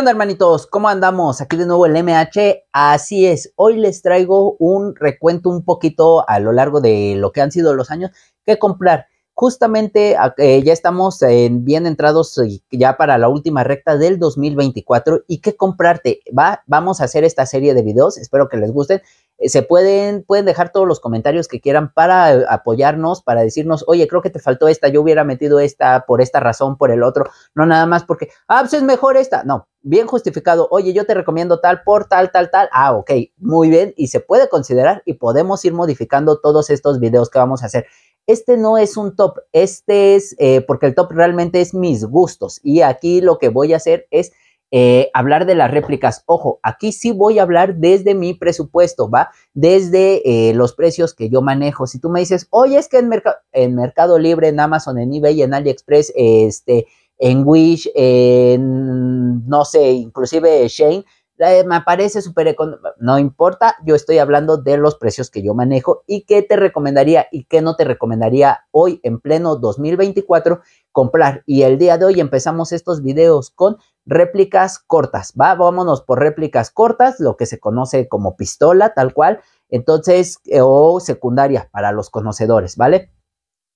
onda, hermanitos? ¿Cómo andamos? Aquí de nuevo el MH. Así es, hoy les traigo un recuento un poquito a lo largo de lo que han sido los años que comprar. Justamente eh, ya estamos eh, bien entrados ya para la última recta del 2024 y qué comprarte. Va, vamos a hacer esta serie de videos, espero que les gusten. Eh, se pueden, pueden dejar todos los comentarios que quieran para eh, apoyarnos, para decirnos, oye, creo que te faltó esta, yo hubiera metido esta por esta razón, por el otro, no nada más porque, ah, pues es mejor esta, no, bien justificado, oye, yo te recomiendo tal por tal, tal, tal, ah, ok, muy bien, y se puede considerar y podemos ir modificando todos estos videos que vamos a hacer. Este no es un top, este es, eh, porque el top realmente es mis gustos y aquí lo que voy a hacer es eh, hablar de las réplicas. Ojo, aquí sí voy a hablar desde mi presupuesto, ¿va? Desde eh, los precios que yo manejo. Si tú me dices, oye, es que en, en Mercado Libre, en Amazon, en eBay, en AliExpress, este, en Wish, en, no sé, inclusive Shane, eh, me parece súper económico, no importa, yo estoy hablando de los precios que yo manejo y qué te recomendaría y qué no te recomendaría hoy en pleno 2024 comprar. Y el día de hoy empezamos estos videos con réplicas cortas, ¿va? Vámonos por réplicas cortas, lo que se conoce como pistola, tal cual, entonces, eh, o secundaria para los conocedores, ¿vale?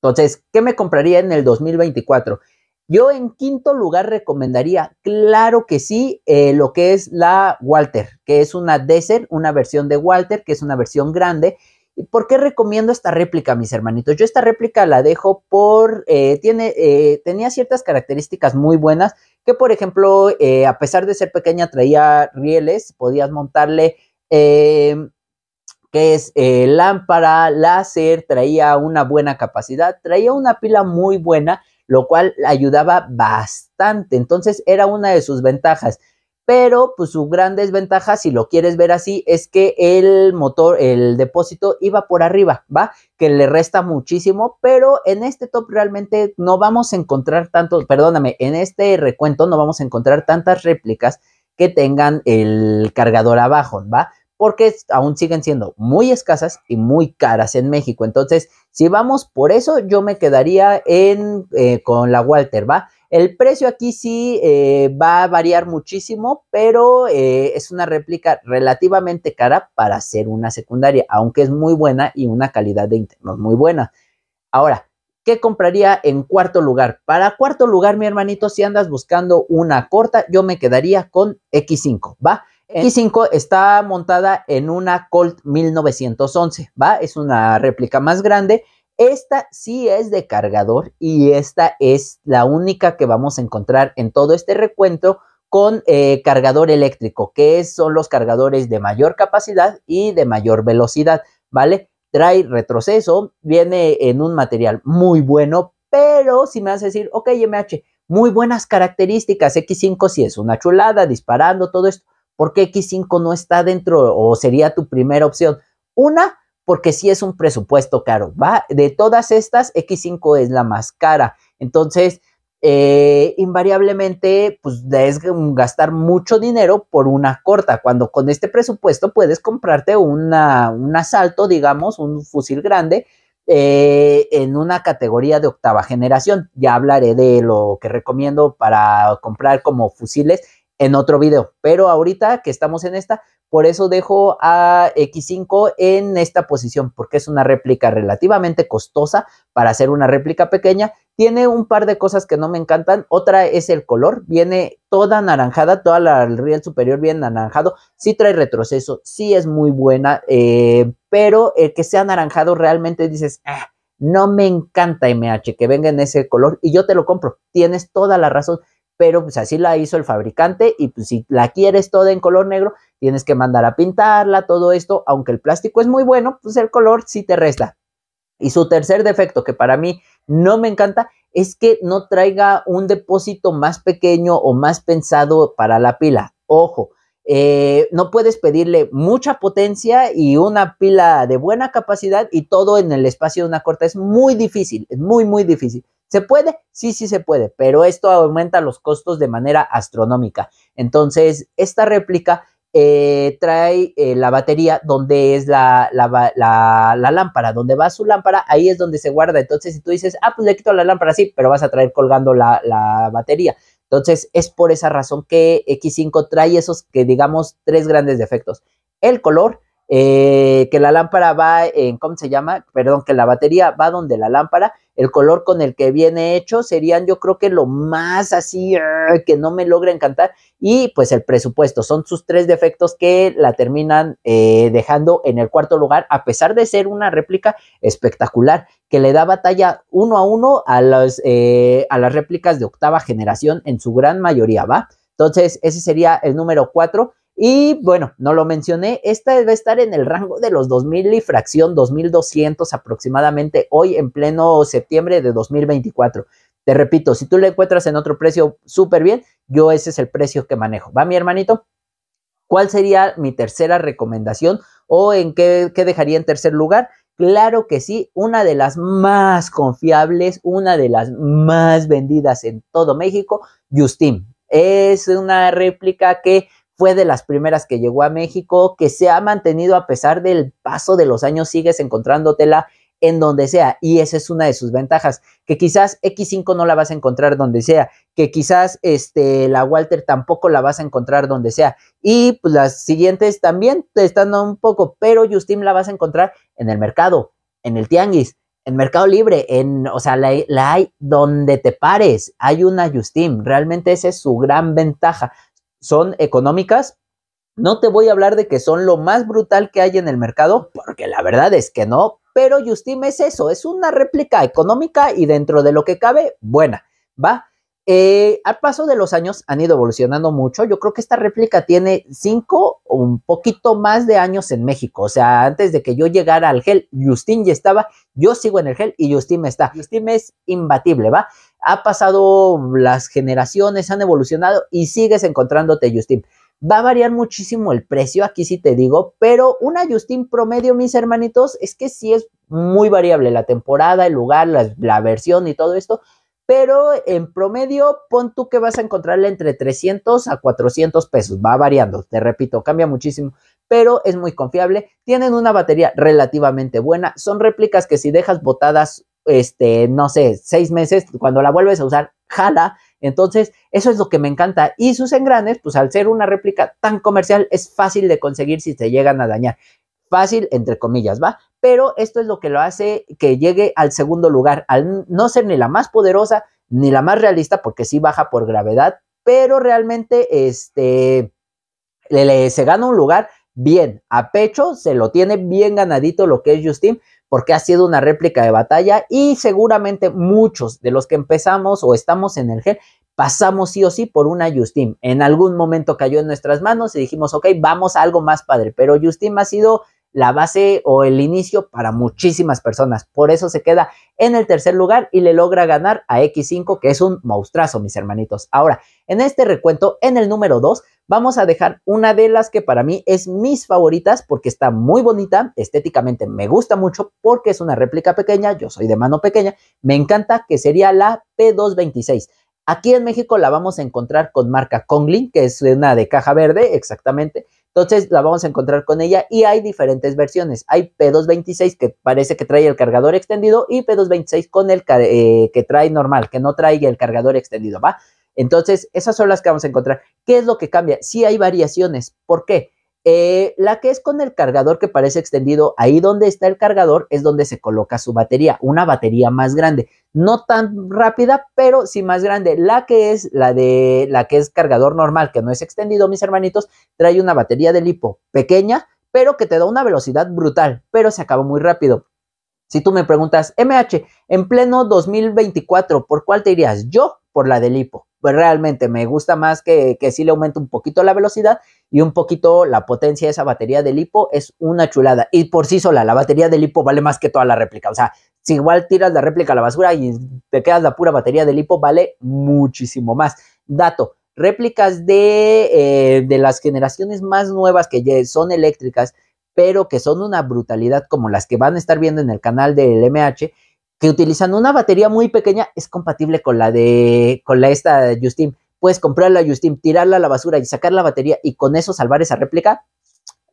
Entonces, ¿qué me compraría en el 2024? Yo en quinto lugar recomendaría, claro que sí, eh, lo que es la Walter, que es una Desert, una versión de Walter, que es una versión grande. ¿Y por qué recomiendo esta réplica, mis hermanitos? Yo esta réplica la dejo por, eh, tiene, eh, tenía ciertas características muy buenas, que por ejemplo, a pesar de ser pequeña, traía rieles, podías montarle em, que es lámpara, láser, traía una buena capacidad, traía una pila muy buena lo cual ayudaba bastante. Entonces era una de sus ventajas. Pero pues su gran desventaja, si lo quieres ver así, es que el motor, el depósito iba por arriba, ¿va? Que le resta muchísimo, pero en este top realmente no vamos a encontrar tantos, perdóname, en este recuento no vamos a encontrar tantas réplicas que tengan el cargador abajo, ¿va? porque aún siguen siendo muy escasas y muy caras en México. Entonces, si vamos por eso, yo me quedaría en, eh, con la Walter, ¿va? El precio aquí sí eh, va a variar muchísimo, pero eh, es una réplica relativamente cara para hacer una secundaria, aunque es muy buena y una calidad de internos muy buena. Ahora, ¿qué compraría en cuarto lugar? Para cuarto lugar, mi hermanito, si andas buscando una corta, yo me quedaría con X5, ¿va? X5 está montada en una Colt 1911, ¿va? Es una réplica más grande. Esta sí es de cargador y esta es la única que vamos a encontrar en todo este recuento con eh, cargador eléctrico, que son los cargadores de mayor capacidad y de mayor velocidad, ¿vale? Trae retroceso, viene en un material muy bueno, pero si me vas a decir, ok, MH, muy buenas características, X5 sí es una chulada, disparando, todo esto ¿Por qué X5 no está dentro o sería tu primera opción? Una, porque sí es un presupuesto caro. ¿va? De todas estas, X5 es la más cara. Entonces, eh, invariablemente, pues es gastar mucho dinero por una corta, cuando con este presupuesto puedes comprarte una, un asalto, digamos, un fusil grande. Eh, en una categoría de octava generación. Ya hablaré de lo que recomiendo para comprar como fusiles en otro video. Pero ahorita que estamos en esta, por eso dejo a X5 en esta posición, porque es una réplica relativamente costosa para hacer una réplica pequeña. Tiene un par de cosas que no me encantan. Otra es el color. Viene toda anaranjada, toda la riel superior viene anaranjado. Sí trae retroceso, sí es muy buena, eh, pero el que sea anaranjado realmente dices, ah, no me encanta MH, que venga en ese color y yo te lo compro. Tienes toda la razón pero pues así la hizo el fabricante y pues, si la quieres toda en color negro, tienes que mandar a pintarla, todo esto, aunque el plástico es muy bueno, pues el color sí te resta. Y su tercer defecto, que para mí no me encanta, es que no traiga un depósito más pequeño o más pensado para la pila. Ojo, eh, no puedes pedirle mucha potencia y una pila de buena capacidad y todo en el espacio de una corta. Es muy difícil, es muy, muy difícil. ¿Se puede? Sí, sí se puede, pero esto aumenta los costos de manera astronómica. Entonces, esta réplica eh, trae eh, la batería donde es la, lámpara, donde va su lámpara, ahí es donde se guarda. Entonces, si tú dices, ah, pues le quito la lámpara, sí, pero vas a traer colgando la, batería. Entonces, es por esa razón que X5 trae esos que digamos tres grandes defectos. El color, eh, que la lámpara va en, ¿cómo se llama? Perdón, que la batería va donde la lámpara el color con el que viene hecho, serían yo creo que lo más así ah, que no me logra encantar. Y pues el presupuesto, son sus tres defectos que la terminan eh, dejando en el cuarto lugar, a pesar de ser una réplica espectacular, que le da batalla uno a uno a las, eh, a las réplicas de octava generación en su gran mayoría, ¿va? Entonces, ese sería el número cuatro. Y bueno, no lo mencioné, esta debe estar en el rango de los 2000 y fracción, 2200 aproximadamente hoy en pleno septiembre de 2024. Te repito, si tú la encuentras en otro precio súper bien, yo ese es el precio que manejo. ¿Va mi hermanito? ¿Cuál sería mi tercera recomendación o en qué, qué dejaría en tercer lugar? Claro que sí, una de las más confiables, una de las más vendidas en todo México, Justin. Es una réplica que fue de las primeras que llegó a México, que se ha mantenido a pesar del paso de los años, sigues encontrándotela en donde sea. Y esa es una de sus ventajas, que quizás X5 no la vas a encontrar donde sea, que quizás este, la Walter tampoco la vas a encontrar donde sea. Y pues, las siguientes también te están dando un poco, pero Justin la vas a encontrar en el mercado, en el tianguis, en Mercado Libre, en, o sea, la, hay donde te pares, hay una Justin. Realmente esa es su gran ventaja son económicas. No te voy a hablar de que son lo más brutal que hay en el mercado, porque la verdad es que no, pero Justin es eso, es una réplica económica y dentro de lo que cabe, buena, ¿va? Eh, al paso de los años han ido evolucionando mucho. Yo creo que esta réplica tiene cinco o un poquito más de años en México. O sea, antes de que yo llegara al gel, Justin ya estaba, yo sigo en el gel y Justin está. Justin es imbatible, ¿va? ha pasado las generaciones, han evolucionado y sigues encontrándote Justin. Va a variar muchísimo el precio, aquí sí te digo, pero una Justin promedio, mis hermanitos, es que sí es muy variable la temporada, el lugar, la, versión y todo esto, pero en promedio pon tú que vas a encontrarle entre 300 a 400 pesos, va variando, te repito, cambia muchísimo, pero es muy confiable, tienen una batería relativamente buena, son réplicas que si dejas botadas este, no sé, seis meses, cuando la vuelves a usar, jala. Entonces, eso es lo que me encanta. Y sus engranes, pues al ser una réplica tan comercial, es fácil de conseguir si te llegan a dañar. Fácil, entre comillas, ¿va? Pero esto es lo que lo hace que llegue al segundo lugar, al no ser ni la más poderosa ni la más realista, porque sí baja por gravedad, pero realmente este, se gana un lugar bien, a pecho se lo tiene bien ganadito lo que es Justin, porque ha sido una réplica de batalla y seguramente muchos de los que empezamos o estamos en el gel pasamos sí o sí por una Justin. En algún momento cayó en nuestras manos y dijimos, ok, vamos a algo más padre, pero Justin ha sido la base o el inicio para muchísimas personas. Por eso se queda en el tercer lugar y le logra ganar a X5, que es un maustrazo, mis hermanitos. Ahora, en este recuento, en el número 2, vamos a dejar una de las que para mí es mis favoritas porque está muy bonita, estéticamente me gusta mucho porque es una réplica pequeña, yo soy de mano pequeña, me encanta que sería la P226. Aquí en México la vamos a encontrar con marca Kongling que es una de caja verde, exactamente. Entonces la vamos a encontrar con ella y hay diferentes versiones. Hay P226 que parece que trae el cargador extendido y P226 con el eh, que trae normal, que no trae el cargador extendido, ¿va? Entonces, esas son las que vamos a encontrar. ¿Qué es lo que cambia? Sí hay variaciones. ¿Por qué? Eh, la que es con el cargador que parece extendido, ahí donde está el cargador es donde se coloca su batería, una batería más grande, no tan rápida, pero sí más grande. La que es la de la que es cargador normal, que no es extendido, mis hermanitos, trae una batería de lipo pequeña, pero que te da una velocidad brutal, pero se acaba muy rápido. Si tú me preguntas, MH, en pleno 2024, ¿por cuál te irías? Yo por la de lipo pues realmente me gusta más que, que sí le aumente un poquito la velocidad y un poquito la potencia de esa batería de lipo es una chulada. Y por sí sola, la batería de lipo vale más que toda la réplica. O sea, si igual tiras la réplica a la basura y te quedas la pura batería de lipo, vale muchísimo más. Dato, réplicas de, eh, de las generaciones más nuevas que son eléctricas, pero que son una brutalidad como las que van a estar viendo en el canal del MH, que utilizando una batería muy pequeña es compatible con la de, con la esta Justin. Puedes comprarla a Justin, tirarla a la basura y sacar la batería y con eso salvar esa réplica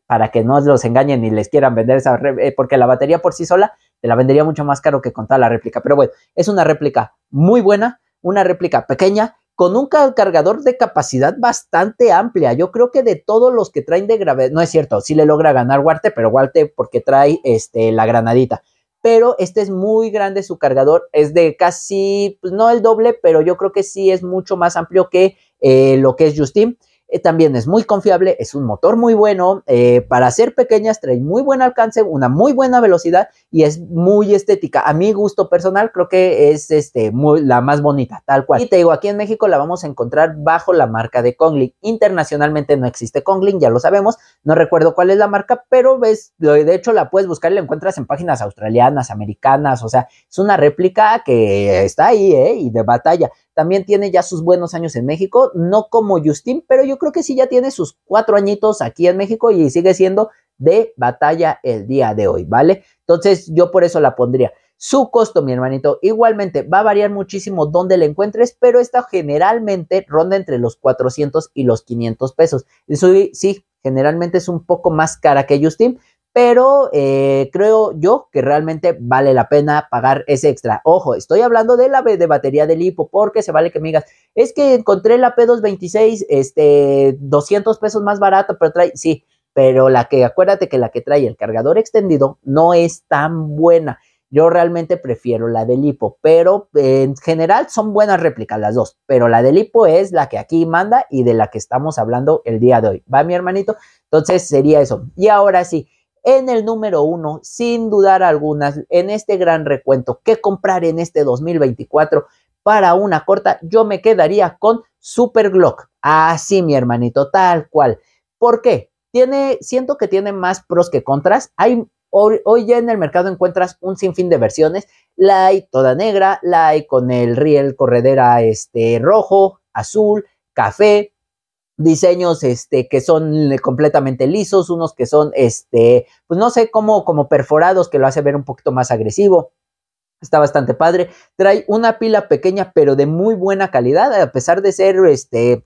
para que no los engañen ni les quieran vender esa eh, porque la batería por sí sola te la vendería mucho más caro que con toda la réplica. Pero bueno, es una réplica muy buena, una réplica pequeña, con un cargador de capacidad bastante amplia. Yo creo que de todos los que traen de gravedad, no es cierto, si le logra ganar Warte, pero Warte porque trae este, la granadita pero este es muy grande su cargador, es de casi, pues no el doble, pero yo creo que sí es mucho más amplio que eh, lo que es Justin. Eh, también es muy confiable, es un motor muy bueno, eh, para ser pequeñas trae muy buen alcance, una muy buena velocidad y es muy estética. A mi gusto personal creo que es este, la más bonita, tal cual. Y te digo, aquí en México la vamos a encontrar bajo la marca de Kongling. Internacionalmente no existe Kongling, ya lo sabemos, no recuerdo cuál es la marca, pero ves, de hecho la puedes buscar y la encuentras en páginas australianas, americanas, o sea, es una réplica que está ahí ¿eh? y de batalla. También tiene ya sus buenos años en México, no como Justin, pero yo creo que sí ya tiene sus cuatro añitos aquí en México y sigue siendo de batalla el día de hoy, ¿vale? Entonces yo por eso la pondría. Su costo, mi hermanito, igualmente va a variar muchísimo donde la encuentres, pero esta generalmente ronda entre los 400 y los 500 pesos. Eso sí, generalmente es un poco más cara que Justin, pero eh, creo yo que realmente vale la pena pagar ese extra. Ojo, estoy hablando de la de batería de LiPo, porque se vale que me digas, es que encontré la P226, este, 200 pesos más barata, pero trae, sí, pero la que, acuérdate que la que trae el cargador extendido no es tan buena. Yo realmente prefiero la de LiPo, pero en general son buenas réplicas las dos, pero la de LiPo es la que aquí manda y de la que estamos hablando el día de hoy. ¿Va mi hermanito? Entonces sería eso. Y ahora sí en el número uno, sin dudar algunas, en este gran recuento, ¿qué comprar en este 2024 para una corta? Yo me quedaría con Super Glock. Así, mi hermanito, tal cual. ¿Por qué? Tiene, siento que tiene más pros que contras. Hay, hoy, ya en el mercado encuentras un sinfín de versiones. La hay toda negra, la hay con el riel corredera este, rojo, azul, café, diseños este, que son eh, completamente lisos, unos que son, este, pues no sé, como, como perforados, que lo hace ver un poquito más agresivo. Está bastante padre. Trae una pila pequeña, pero de muy buena calidad, a pesar de ser este,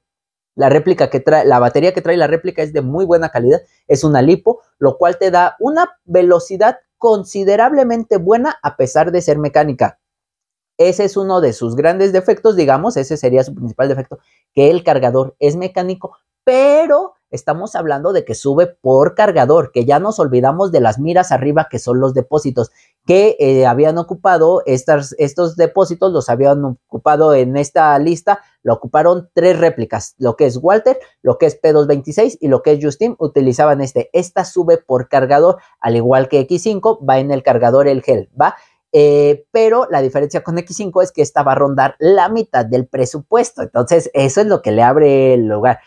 la réplica que trae, la batería que trae la réplica es de muy buena calidad, es una lipo, lo cual te da una velocidad considerablemente buena a pesar de ser mecánica. Ese es uno de sus grandes defectos, digamos, ese sería su principal defecto, que el cargador es mecánico, pero estamos hablando de que sube por cargador, que ya nos olvidamos de las miras arriba, que son los depósitos, que eh, habían ocupado estos depósitos, los habían ocupado en esta lista, lo ocuparon tres réplicas, lo que es Walter, lo que es P226 y lo que es Justin, utilizaban este. Esta sube por cargador, al igual que X5, va en el cargador el gel, ¿va? Eh, pero la diferencia con X5 es que esta va a rondar la mitad del presupuesto, entonces eso es lo que le abre el lugar.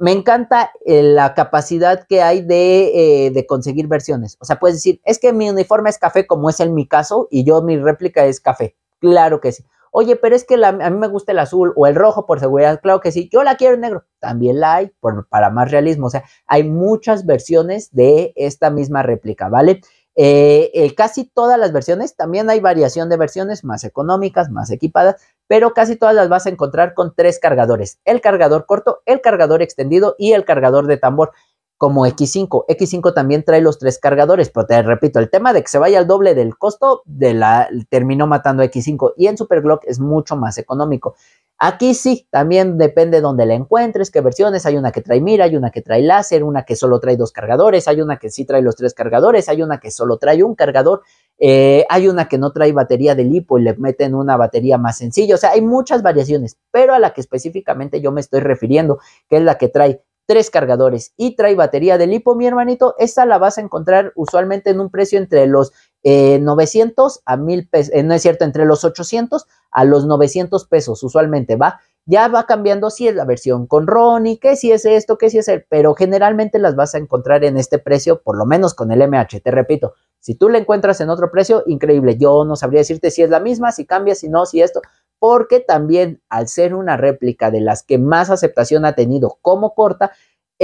Me encanta eh, la capacidad que hay eh, de, conseguir versiones. O sea, puedes decir, es que mi uniforme es café, como es en mi caso, y yo mi réplica es café. Claro que sí. Oye, pero es que a mí me gusta el azul o el rojo por seguridad. Claro que sí. Yo la quiero en negro. También la hay por, para más realismo. O sea, hay muchas versiones de esta misma réplica, ¿vale? Eh, eh, casi todas las versiones, también hay variación de versiones más económicas, más equipadas, pero casi todas las vas a encontrar con tres cargadores, el cargador corto, el cargador extendido y el cargador de tambor como X5. X5 también trae los tres cargadores, pero te repito, el tema de que se vaya al doble del costo de la, terminó matando X5 y en Superglock es mucho más económico. Aquí sí, también depende donde la encuentres, qué versiones. Hay una que trae mira, hay una que trae láser, una que solo trae dos cargadores, hay una que sí trae los tres cargadores, hay una que solo trae un cargador, eh, hay una que no trae batería de lipo y le meten una batería más sencilla. O sea, hay muchas variaciones, pero a la que específicamente yo me estoy refiriendo, que es la que trae tres cargadores y trae batería de lipo, mi hermanito, esta la vas a encontrar usualmente en un precio entre los 900 eh, a 1000 pesos, eh, no es cierto, entre los 800 a los 900 pesos usualmente va. Ya va cambiando si es la versión con Ronnie, que si es esto, que si es el, pero generalmente las vas a encontrar en este precio, por lo menos con el MH, te repito. Si tú la encuentras en otro precio, increíble. Yo no sabría decirte si es la misma, si cambia, si no, si esto, porque también al ser una réplica de las que más aceptación ha tenido como corta,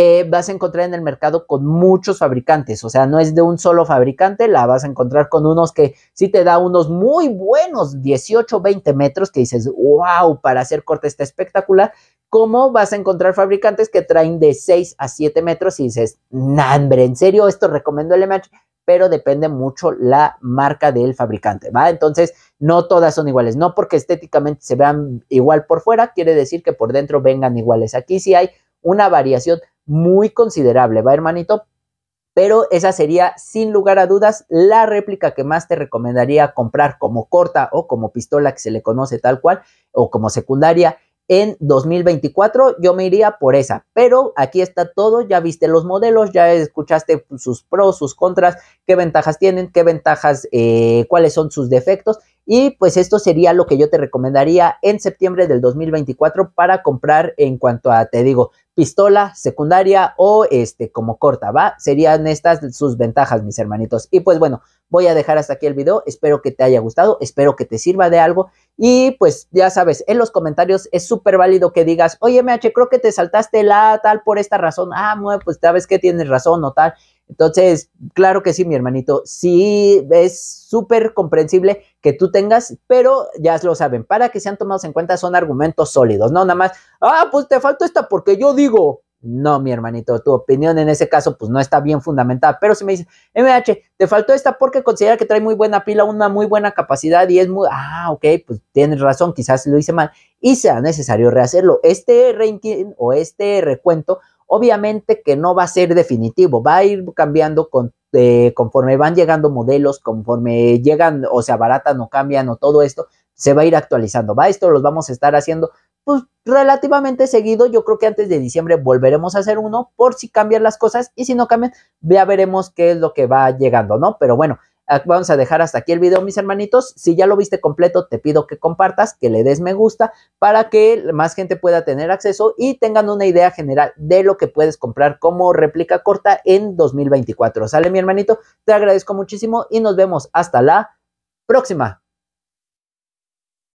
eh, vas a encontrar en el mercado con muchos fabricantes, o sea, no es de un solo fabricante, la vas a encontrar con unos que sí te da unos muy buenos 18, 20 metros que dices, wow, para hacer corte está espectacular, como vas a encontrar fabricantes que traen de 6 a 7 metros y dices, nah, en serio, esto recomiendo el MH? Pero depende mucho la marca del fabricante, ¿va? Entonces, no todas son iguales. No porque estéticamente se vean igual por fuera, quiere decir que por dentro vengan iguales. Aquí sí hay una variación muy considerable, ¿va hermanito? Pero esa sería sin lugar a dudas la réplica que más te recomendaría comprar como corta o como pistola que se le conoce tal cual o como secundaria en 2024 yo me iría por esa, pero aquí está todo, ya viste los modelos, ya escuchaste sus pros, sus contras, qué ventajas tienen, qué ventajas, eh, cuáles son sus defectos y pues esto sería lo que yo te recomendaría en septiembre del 2024 para comprar en cuanto a, te digo, pistola secundaria o este como corta, ¿va? Serían estas sus ventajas, mis hermanitos. Y pues bueno, voy a dejar hasta aquí el video. Espero que te haya gustado, espero que te sirva de algo. Y pues ya sabes, en los comentarios es súper válido que digas, oye, MH, creo que te saltaste la tal por esta razón. Ah, pues sabes que tienes razón o tal. Entonces, claro que sí, mi hermanito, sí es súper comprensible que tú tengas, pero ya lo saben, para que sean tomados en cuenta son argumentos sólidos, no nada más, ah, pues te faltó esta porque yo digo. No, mi hermanito, tu opinión en ese caso pues no está bien fundamentada, pero si me dices, MH, te faltó esta porque considera que trae muy buena pila, una muy buena capacidad y es muy, ah, ok, pues tienes razón, quizás lo hice mal y sea necesario rehacerlo. Este ranking o este recuento Obviamente que no va a ser definitivo, va a ir cambiando eh, conforme van llegando modelos, conforme llegan o se abaratan o cambian o todo esto, se va a ir actualizando. Va, esto los vamos a estar haciendo pues, relativamente seguido. Yo creo que antes de diciembre volveremos a hacer uno por si cambian las cosas y si no cambian, ya veremos qué es lo que va llegando, ¿no? Pero bueno, Ah, vamos a dejar hasta aquí el video, mis hermanitos. Si ya lo viste completo, te pido que compartas, que le des me gusta para que más gente pueda tener acceso y tengan una idea general de lo que puedes comprar como réplica corta en 2024. ¿Sale, mi hermanito? Te agradezco muchísimo y nos vemos hasta la próxima.